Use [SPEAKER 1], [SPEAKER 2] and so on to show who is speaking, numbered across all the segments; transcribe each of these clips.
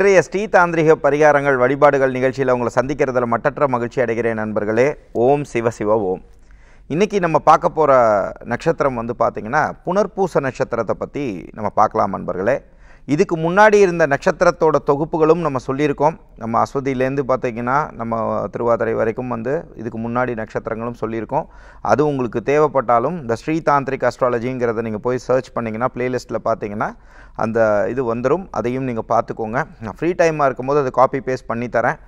[SPEAKER 1] இன்றைய ஸ்ரீ தாந்திரிக பரிகாரங்கள் வழிபாடுகள் நிகழ்ச்சியில் உங்களை சந்திக்கிறதுல மட்டற்ற மகிழ்ச்சி அடைகிறேன் நண்பர்களே ஓம் சிவ சிவ ஓம் இன்றைக்கி நம்ம பார்க்க போகிற நட்சத்திரம் வந்து பார்த்திங்கன்னா புனர்பூச நட்சத்திரத்தை பற்றி நம்ம பார்க்கலாம் நண்பர்களே இதுக்கு முன்னாடி இருந்த நட்சத்திரத்தோட தொகுப்புகளும் நம்ம சொல்லியிருக்கோம் நம்ம அஸ்வதியிலேருந்து பார்த்தீங்கன்னா நம்ம திருவாதிரை வரைக்கும் வந்து இதுக்கு முன்னாடி நட்சத்திரங்களும் சொல்லியிருக்கோம் அது உங்களுக்கு தேவைப்பட்டாலும் இந்த ஸ்ரீ தாந்திரிக் அஸ்ட்ராலஜிங்கிறத நீங்கள் போய் சர்ச் பண்ணிங்கன்னா ப்ளேலிஸ்ட்டில் பார்த்தீங்கன்னா அந்த இது வந்துடும் அதையும் நீங்கள் பார்த்துக்கோங்க நான் ஃப்ரீ டைமாக இருக்கும்போது அதை காப்பி பேஸ்ட் பண்ணித்தரேன்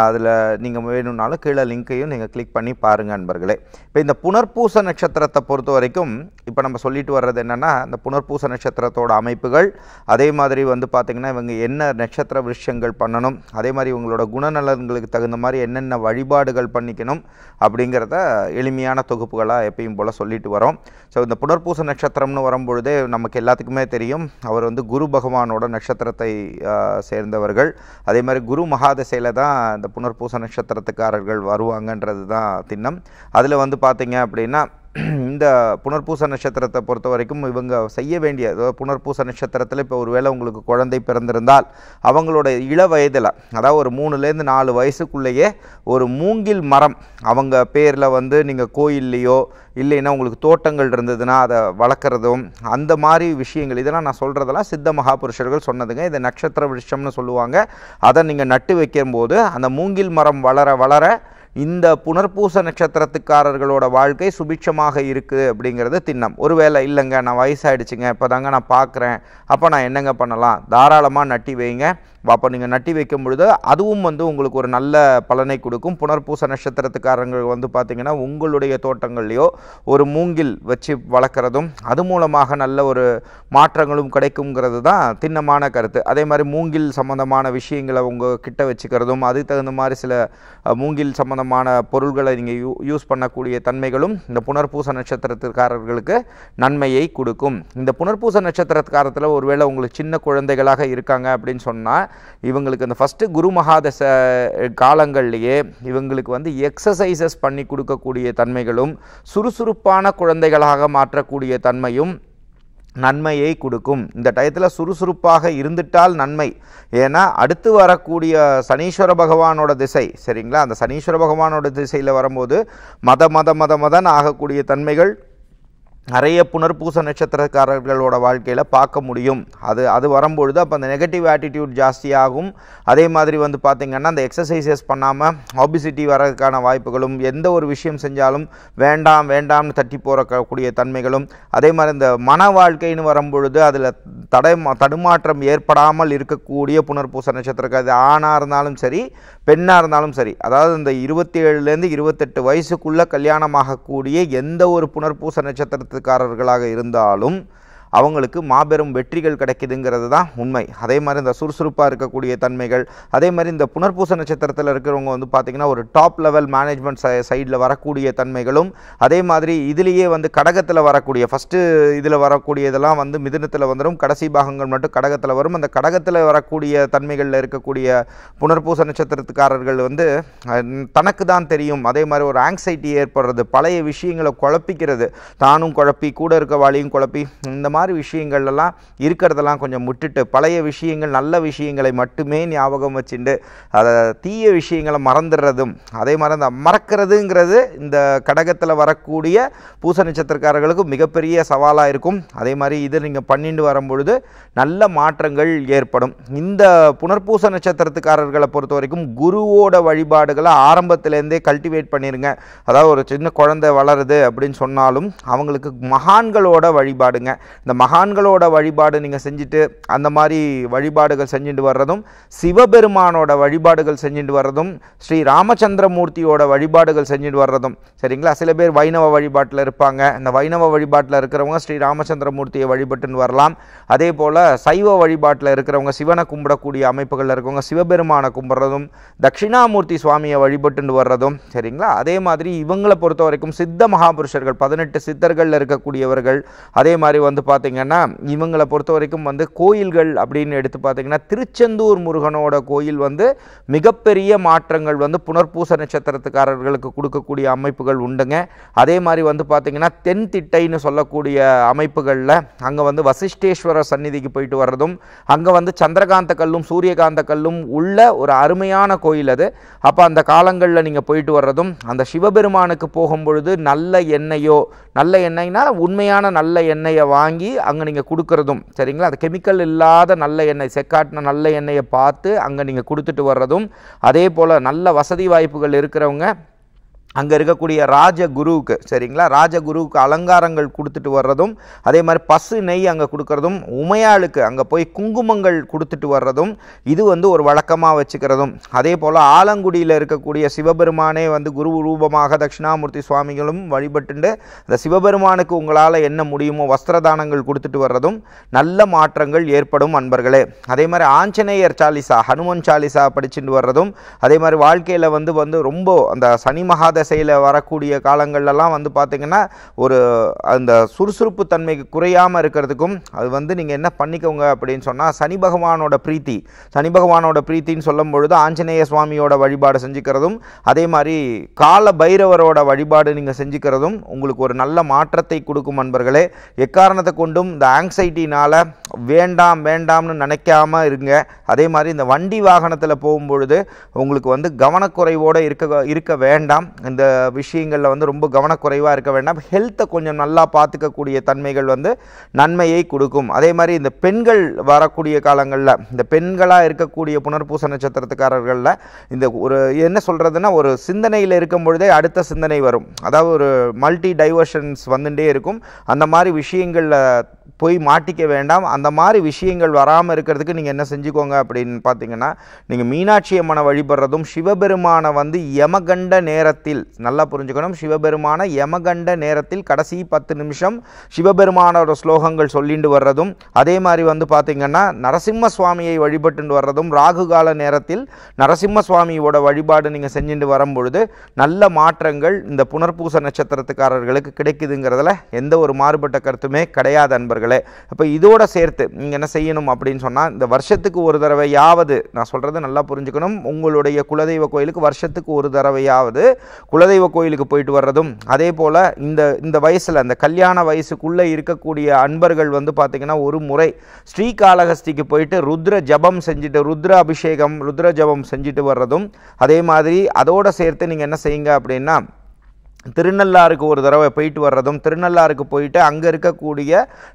[SPEAKER 1] அதில் நீங்கள் வேணும்னாலும் கீழே லிங்க்கையும் நீங்கள் கிளிக் பண்ணி பாருங்கள் நண்பர்களே இப்போ இந்த புனர்பூச நட்சத்திரத்தை பொறுத்த வரைக்கும் இப்போ நம்ம சொல்லிட்டு வர்றது என்னென்னா இந்த புனர்பூச நட்சத்திரத்தோட அமைப்புகள் அதே மாதிரி வந்து பார்த்திங்கன்னா இவங்க என்ன நட்சத்திர விஷயங்கள் பண்ணணும் அதே மாதிரி இவங்களோட குணநலன்களுக்கு தகுந்த மாதிரி என்னென்ன வழிபாடுகள் பண்ணிக்கணும் அப்படிங்கிறத எளிமையான தொகுப்புகளாக எப்பயும் போல் சொல்லிட்டு வரோம் ஸோ இந்த புனர்பூச நட்சத்திரம்னு வரும்பொழுதே நமக்கு எல்லாத்துக்குமே தெரியும் அவர் வந்து குரு பகவானோட நட்சத்திரத்தை சேர்ந்தவர்கள் அதே மாதிரி குரு மகாதசையில் தான் அந்த புனர்பூச நட்சத்திரத்துக்காரர்கள் வருவாங்கன்றது தான் திண்ணம் அதில் வந்து பார்த்தீங்க அப்படின்னா இந்த புனர்பூச நட்சத்திரத்தை பொறுத்த வரைக்கும் இவங்க செய்ய வேண்டிய புனர்பூச நட்சத்திரத்தில் இப்போ ஒரு வேளை உங்களுக்கு குழந்தை பிறந்திருந்தால் அவங்களோட இள வயதில் அதாவது ஒரு மூணுலேருந்து நாலு வயசுக்குள்ளேயே ஒரு மூங்கில் மரம் அவங்க பேரில் வந்து நீங்கள் கோயில்லையோ இல்லைன்னா உங்களுக்கு தோட்டங்கள் இருந்ததுன்னா அதை வளர்க்குறதும் அந்த மாதிரி விஷயங்கள் இதெல்லாம் நான் சொல்கிறதெல்லாம் சித்த மகாபுருஷர்கள் சொன்னதுங்க இந்த நட்சத்திர விஷயம்னு சொல்லுவாங்க அதை நீங்கள் நட்டு வைக்கும்போது அந்த மூங்கில் மரம் வளர வளர இந்த புனர்பூச நட்சத்திரத்துக்காரர்களோட வாழ்க்கை சுபிட்சமாக இருக்குது அப்படிங்கிறது திண்ணம் ஒருவேளை இல்லைங்க நான் வயசாகிடுச்சுங்க இப்போ தாங்க நான் பார்க்குறேன் அப்போ நான் என்னங்க பண்ணலாம் தாராளமாக நட்டி வைங்க அப்போ நீங்கள் நட்டி வைக்கும் பொழுது அதுவும் வந்து உங்களுக்கு ஒரு நல்ல பலனை கொடுக்கும் புனர்பூச நட்சத்திரத்துக்காரங்கள் வந்து பார்த்திங்கன்னா உங்களுடைய தோட்டங்கள்லையோ ஒரு மூங்கில் வச்சு வளர்க்குறதும் அது மூலமாக நல்ல ஒரு மாற்றங்களும் கிடைக்குங்கிறது தான் திண்ணமான கருத்து அதே மாதிரி மூங்கில் சம்மந்தமான விஷயங்களை உங்கள் கிட்ட வச்சுக்கிறதும் அதுக்கு தகுந்த மாதிரி சில மூங்கில் சம்மந்தமான பொருள்களை நீங்கள் யூ யூஸ் பண்ணக்கூடிய தன்மைகளும் இந்த புனர்பூச நட்சத்திரத்துக்காரர்களுக்கு நன்மையை கொடுக்கும் இந்த புனர்பூச நட்சத்திரத்துக்காரத்தில் ஒருவேளை உங்களுக்கு சின்ன குழந்தைகளாக இருக்காங்க அப்படின்னு சொன்னால் இவங்களுக்கு அந்த ஃபஸ்ட்டு குரு மகாதச காலங்கள்லேயே இவங்களுக்கு வந்து எக்ஸசைசஸ் பண்ணி கொடுக்கக்கூடிய தன்மைகளும் சுறுசுறுப்பான குழந்தைகளாக மாற்றக்கூடிய தன்மையும் நன்மையை கொடுக்கும் இந்த டயத்தில் சுறுசுறுப்பாக இருந்துட்டால் நன்மை ஏன்னா அடுத்து வரக்கூடிய சனீஸ்வர பகவானோட திசை சரிங்களா அந்த சனீஸ்வர பகவானோட திசையில் வரும்போது மத மத மத மதன் ஆகக்கூடிய தன்மைகள் நிறைய புனர்பூச நட்சத்திரக்காரர்களோட வாழ்க்கையில் பார்க்க முடியும் அது அது வரும்பொழுது அப்போ அந்த நெகட்டிவ் ஆட்டிடியூட் ஜாஸ்தியாகும் அதே மாதிரி வந்து பார்த்திங்கன்னா அந்த எக்ஸசைசஸ் பண்ணாமல் ஆபிசிட்டி வரதுக்கான வாய்ப்புகளும் எந்த ஒரு விஷயம் செஞ்சாலும் வேண்டாம் வேண்டாம்னு தட்டி போகக்கூடிய தன்மைகளும் அதே மாதிரி இந்த மன வாழ்க்கைன்னு வரும்பொழுது அதில் தடை தடுமாற்றம் ஏற்படாமல் இருக்கக்கூடிய புனர்பூச நட்சத்திரக்கார் அது ஆணாக இருந்தாலும் சரி பெண்ணாக இருந்தாலும் சரி அதாவது இந்த இருபத்தி ஏழுலேருந்து இருபத்தெட்டு வயசுக்குள்ளே கல்யாணமாகக்கூடிய எந்த ஒரு புனர்பூச நட்சத்திர வெளிநாட்டுக்காரர்களாக இருந்தாலும் அவங்களுக்கு மாபெரும் வெற்றிகள் கிடைக்குதுங்கிறது தான் உண்மை அதே மாதிரி இந்த சுறுசுறுப்பாக இருக்கக்கூடிய தன்மைகள் அதே மாதிரி இந்த புனர்பூச நட்சத்திரத்தில் இருக்கிறவங்க வந்து பார்த்திங்கன்னா ஒரு டாப் லெவல் மேனேஜ்மெண்ட் சைடில் வரக்கூடிய தன்மைகளும் அதே மாதிரி இதிலேயே வந்து கடகத்தில் வரக்கூடிய ஃபஸ்ட்டு இதில் வரக்கூடிய இதெல்லாம் வந்து மிதினத்தில் வந்துடும் கடைசி பாகங்கள் மட்டும் கடகத்தில் வரும் அந்த கடகத்தில் வரக்கூடிய தன்மைகளில் இருக்கக்கூடிய புனர்பூச நட்சத்திரத்துக்காரர்கள் வந்து தனக்கு தான் தெரியும் அதே மாதிரி ஒரு ஆங்ஸைட்டி ஏற்படுறது பழைய விஷயங்களை குழப்பிக்கிறது தானும் குழப்பி கூட இருக்க வாழியும் குழப்பி இந்த மாதிரி மாதிரி விஷயங்கள்லாம் இருக்கிறதெல்லாம் கொஞ்சம் முட்டுட்டு பழைய விஷயங்கள் நல்ல விஷயங்களை மட்டுமே ஞாபகம் வச்சுட்டு அதை தீய விஷயங்களை மறந்துடுறதும் அதே மாதிரி அந்த மறக்கிறதுங்கிறது இந்த கடகத்தில் வரக்கூடிய பூச நட்சத்திரக்காரர்களுக்கு மிகப்பெரிய சவாலாக இருக்கும் அதே மாதிரி இது நீங்கள் பண்ணிட்டு வரும்பொழுது நல்ல மாற்றங்கள் ஏற்படும் இந்த புனர்பூச நட்சத்திரத்துக்காரர்களை பொறுத்த வரைக்கும் குருவோட வழிபாடுகளை ஆரம்பத்திலேருந்தே கல்டிவேட் பண்ணிடுங்க அதாவது ஒரு சின்ன குழந்தை வளருது அப்படின்னு சொன்னாலும் அவங்களுக்கு மகான்களோட வழிபாடுங்க இந்த மகான்களோட வழிபாடு நீங்கள் செஞ்சுட்டு அந்த மாதிரி வழிபாடுகள் செஞ்சுட்டு வர்றதும் சிவபெருமானோட வழிபாடுகள் செஞ்சுட்டு வர்றதும் ஸ்ரீ ராமச்சந்திரமூர்த்தியோட வழிபாடுகள் செஞ்சுட்டு வர்றதும் சரிங்களா சில பேர் வைணவ வழிபாட்டில் இருப்பாங்க இந்த வைணவ வழிபாட்டில் இருக்கிறவங்க ஸ்ரீ ராமச்சந்திரமூர்த்தியை வழிபட்டுன்னு வரலாம் அதே போல் சைவ வழிபாட்டில் இருக்கிறவங்க சிவனை கும்பிடக்கூடிய அமைப்புகளில் இருக்கவங்க சிவபெருமானை கும்பிட்றதும் தட்சிணாமூர்த்தி சுவாமியை வழிபட்டுன்னு வர்றதும் சரிங்களா அதே மாதிரி இவங்களை பொறுத்த வரைக்கும் சித்த மகாபுருஷர்கள் பதினெட்டு சித்தர்களில் இருக்கக்கூடியவர்கள் அதே மாதிரி வந்து பார்த்து பார்த்திங்கன்னா இவங்களை பொறுத்த வரைக்கும் வந்து கோயில்கள் அப்படின்னு எடுத்து பார்த்திங்கன்னா திருச்செந்தூர் முருகனோட கோயில் வந்து மிகப்பெரிய மாற்றங்கள் வந்து புனர்பூச நட்சத்திரத்துக்காரர்களுக்கு கொடுக்கக்கூடிய அமைப்புகள் உண்டுங்க அதே மாதிரி வந்து பார்த்திங்கன்னா தென் திட்டைன்னு சொல்லக்கூடிய அமைப்புகளில் அங்கே வந்து வசிஷ்டேஸ்வர சந்நிதிக்கு போயிட்டு வர்றதும் அங்கே வந்து சந்திரகாந்த கல்லும் சூரியகாந்த கல்லும் உள்ள ஒரு அருமையான கோயில் அது அப்போ அந்த காலங்களில் நீங்கள் போயிட்டு வர்றதும் அந்த சிவபெருமானுக்கு போகும் பொழுது நல்ல எண்ணெயோ நல்ல எண்ணெய்னால் உண்மையான நல்ல எண்ணெயை வாங்கி வாங்கி அங்கே நீங்கள் கொடுக்குறதும் சரிங்களா அது கெமிக்கல் இல்லாத நல்ல எண்ணெய் செக்காட்டின நல்ல எண்ணெயை பார்த்து அங்கே நீங்கள் கொடுத்துட்டு வர்றதும் அதே போல் நல்ல வசதி வாய்ப்புகள் இருக்கிறவங்க அங்கே இருக்கக்கூடிய ராஜகுருவுக்கு சரிங்களா ராஜகுருவுக்கு அலங்காரங்கள் கொடுத்துட்டு வர்றதும் அதே மாதிரி பசு நெய் அங்கே கொடுக்கறதும் உமையாளுக்கு அங்கே போய் குங்குமங்கள் கொடுத்துட்டு வர்றதும் இது வந்து ஒரு வழக்கமாக வச்சுக்கிறதும் அதே போல் ஆலங்குடியில் இருக்கக்கூடிய சிவபெருமானே வந்து குரு ரூபமாக தட்சிணாமூர்த்தி சுவாமிகளும் வழிபட்டுண்டு அந்த சிவபெருமானுக்கு உங்களால் என்ன முடியுமோ வஸ்திரதானங்கள் கொடுத்துட்டு வர்றதும் நல்ல மாற்றங்கள் ஏற்படும் அன்பர்களே அதே மாதிரி ஆஞ்சநேயர் சாலிசா ஹனுமன் சாலிசா படிச்சுட்டு வர்றதும் அதே மாதிரி வாழ்க்கையில் வந்து வந்து ரொம்ப அந்த சனி மகாத தசையில் வரக்கூடிய காலங்கள்லாம் வந்து பார்த்திங்கன்னா ஒரு அந்த சுறுசுறுப்பு தன்மைக்கு குறையாமல் இருக்கிறதுக்கும் அது வந்து நீங்கள் என்ன பண்ணிக்கோங்க அப்படின்னு சொன்னால் சனி பகவானோட பிரீத்தி சனி பகவானோட பிரீத்தின்னு சொல்லும் பொழுது ஆஞ்சநேய சுவாமியோட வழிபாடு செஞ்சுக்கிறதும் அதே மாதிரி கால பைரவரோட வழிபாடு நீங்கள் செஞ்சுக்கிறதும் உங்களுக்கு ஒரு நல்ல மாற்றத்தை கொடுக்கும் நண்பர்களே எக்காரணத்தை கொண்டும் இந்த ஆங்ஸைட்டினால் வேண்டாம் வேண்டாம்னு நினைக்காமல் இருங்க அதே மாதிரி இந்த வண்டி வாகனத்தில் போகும்பொழுது உங்களுக்கு வந்து கவனக்குறைவோடு இருக்க இருக்க வேண்டாம் இந்த விஷயங்களில் வந்து ரொம்ப கவனக்குறைவாக இருக்க வேண்டாம் ஹெல்த்தை கொஞ்சம் நல்லா பார்த்துக்கக்கூடிய தன்மைகள் வந்து நன்மையை கொடுக்கும் அதே மாதிரி இந்த பெண்கள் வரக்கூடிய காலங்களில் இந்த பெண்களாக இருக்கக்கூடிய புனர்பூச நட்சத்திரத்துக்காரர்களில் இந்த ஒரு என்ன சொல்கிறதுனா ஒரு சிந்தனையில் இருக்கும் பொழுதே அடுத்த சிந்தனை வரும் அதாவது ஒரு மல்டி டைவர்ஷன்ஸ் வந்துட்டே இருக்கும் அந்த மாதிரி விஷயங்களில் போய் மாட்டிக்க வேண்டாம் அந்த மாதிரி விஷயங்கள் வராமல் இருக்கிறதுக்கு நீங்கள் என்ன செஞ்சுக்கோங்க அப்படின்னு பார்த்தீங்கன்னா நீங்கள் மீனாட்சி அம்மனை வழிபடுறதும் சிவபெருமானை வந்து யமகண்ட நேரத்தில் நல்லா புரிஞ்சுக்கணும் சிவபெருமான யமகண்ட நேரத்தில் கடைசி பத்து நிமிஷம் சிவபெருமானோட ஸ்லோகங்கள் சொல்லிட்டு வர்றதும் அதே மாதிரி வந்து பார்த்திங்கன்னா நரசிம்ம சுவாமியை வழிபட்டு வர்றதும் ராகுகால நேரத்தில் நரசிம்ம சுவாமியோட வழிபாடு நீங்கள் செஞ்சுட்டு வரும்பொழுது நல்ல மாற்றங்கள் இந்த புனர்பூச நட்சத்திரத்துக்காரர்களுக்கு கிடைக்குதுங்கிறதுல எந்த ஒரு மாறுபட்ட கருத்துமே கிடையாது அன்பர்கள் நண்பர்களே அப்போ இதோட சேர்த்து நீங்கள் என்ன செய்யணும் அப்படின்னு சொன்னால் இந்த வருஷத்துக்கு ஒரு தடவையாவது நான் சொல்கிறது நல்லா புரிஞ்சுக்கணும் உங்களுடைய குலதெய்வ கோயிலுக்கு வருஷத்துக்கு ஒரு தடவையாவது குலதெய்வ கோயிலுக்கு போயிட்டு வர்றதும் அதே போல் இந்த இந்த வயசில் அந்த கல்யாண வயசுக்குள்ளே இருக்கக்கூடிய அன்பர்கள் வந்து பார்த்திங்கன்னா ஒரு முறை ஸ்ரீகாளஹஸ்திக்கு போயிட்டு ருத்ர ஜபம் செஞ்சுட்டு ருத்ர அபிஷேகம் ருத்ர ஜபம் செஞ்சுட்டு வர்றதும் அதே மாதிரி அதோடு சேர்த்து நீங்கள் என்ன செய்யுங்க அப்படின்னா திருநள்ளாருக்கு ஒரு தடவை போயிட்டு வர்றதும் திருநள்ளாருக்கு போயிட்டு அங்கே இருக்கக்கூடிய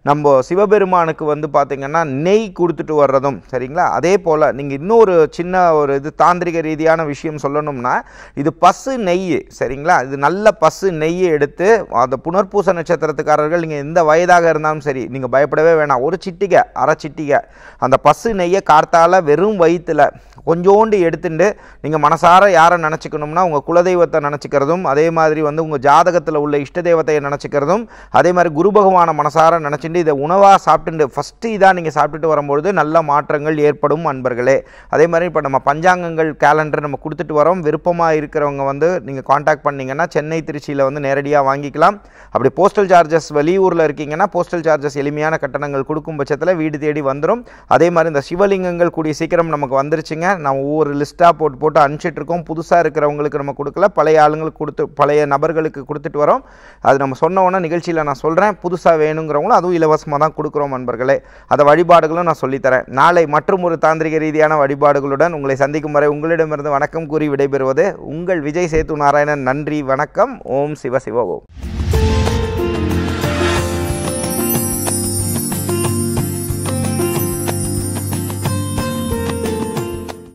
[SPEAKER 1] நம்ம சிவபெருமானுக்கு வந்து பார்த்திங்கன்னா நெய் கொடுத்துட்டு வர்றதும் சரிங்களா அதே போல் நீங்கள் இன்னொரு சின்ன ஒரு இது தாந்திரிக ரீதியான விஷயம் சொல்லணும்னா இது பசு நெய் சரிங்களா இது நல்ல பசு நெய்யை எடுத்து அந்த புனர்பூச நட்சத்திரத்துக்காரர்கள் நீங்கள் எந்த வயதாக இருந்தாலும் சரி நீங்கள் பயப்படவே வேணாம் ஒரு சிட்டிகை அரை சிட்டிகை அந்த பசு நெய்யை கார்த்தால் வெறும் வயிற்றில் கொஞ்சோண்டு எடுத்துட்டு நீங்கள் மனசார யாரை நினச்சிக்கணும்னா உங்கள் குலதெய்வத்தை நினச்சிக்கிறதும் அதே மாதிரி வந்து வந்து உங்கள் ஜாதகத்தில் உள்ள இஷ்ட தேவத்தையை நினச்சிக்கிறதும் அதே மாதிரி குரு பகவான மனசார நினச்சிட்டு இதை உணவாக சாப்பிட்டு ஃபஸ்ட்டு இதாக நீங்கள் சாப்பிட்டுட்டு வரும்பொழுது நல்ல மாற்றங்கள் ஏற்படும் அன்பர்களே அதே மாதிரி இப்போ நம்ம பஞ்சாங்கங்கள் கேலண்டர் நம்ம கொடுத்துட்டு வரோம் விருப்பமாக இருக்கிறவங்க வந்து நீங்கள் காண்டாக்ட் பண்ணிங்கன்னா சென்னை திருச்சியில் வந்து நேரடியாக வாங்கிக்கலாம் அப்படி போஸ்டல் சார்ஜஸ் வெளியூரில் இருக்கீங்கன்னா போஸ்டல் சார்ஜஸ் எளிமையான கட்டணங்கள் கொடுக்கும் பட்சத்தில் வீடு தேடி வந்துடும் அதே மாதிரி இந்த சிவலிங்கங்கள் கூடிய சீக்கிரம் நமக்கு வந்துருச்சுங்க நம்ம ஒவ்வொரு லிஸ்ட்டாக போட்டு போட்டு அனுப்பிச்சிட்ருக்கோம் புதுசாக இருக்கிறவங்களுக்கு நம்ம கொடுக்கல பழைய ஆளுங்களுக்கு கொடுத்து பழைய நபர் நபர்களுக்கு கொடுத்துட்டு வரோம் அது நம்ம சொன்ன உடனே நிகழ்ச்சியில் நான் சொல்கிறேன் புதுசாக வேணுங்கிறவங்களும் அதுவும் இலவசமாக தான் கொடுக்குறோம் நண்பர்களே அதை வழிபாடுகளும் நான் சொல்லித்தரேன் நாளை மற்றும் ஒரு தாந்திரிக ரீதியான வழிபாடுகளுடன் உங்களை சந்திக்கும் வரை உங்களிடமிருந்து வணக்கம் கூறி விடைபெறுவது உங்கள் விஜய் சேத்து நாராயணன் நன்றி வணக்கம் ஓம் சிவ சிவ ஓம்